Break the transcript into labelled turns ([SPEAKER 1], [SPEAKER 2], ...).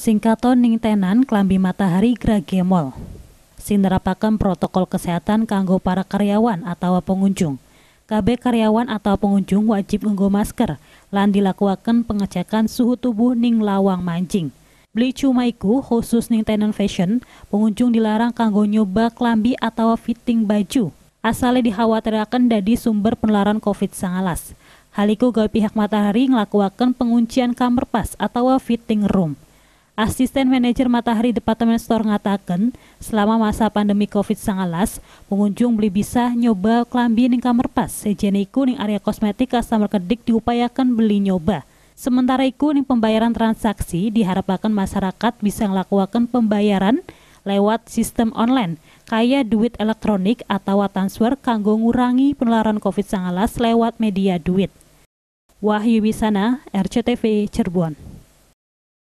[SPEAKER 1] Singkaton ning tenan klambi matahari gragemol. Sinerapakan protokol kesehatan kanggo para karyawan atau pengunjung. KB karyawan atau pengunjung wajib nggo masker lan dilakukan pengecekan suhu tubuh ning lawang mancing. Beli cuma iku khusus ning tenan fashion, pengunjung dilarang kanggo nyoba klambi atau fitting baju. Asalnya dikhawatirkan dari sumber penularan COVID-19. Haliku gawe pihak matahari ngelakuakan penguncian kamar pas atau fitting room. Asisten Manajer Matahari Departemen Store mengatakan, selama masa pandemi COVID 19 pengunjung beli bisa nyoba klambi di kamar pas, sejene iku area kosmetik customer kedik diupayakan beli nyoba. Sementara itu, di pembayaran transaksi diharapkan masyarakat bisa melakukan pembayaran lewat sistem online, kaya duit elektronik atau transfer kanggo ngurangi penularan COVID-19 lewat media duit. Wahyu Wisana, RCTV Cirebon.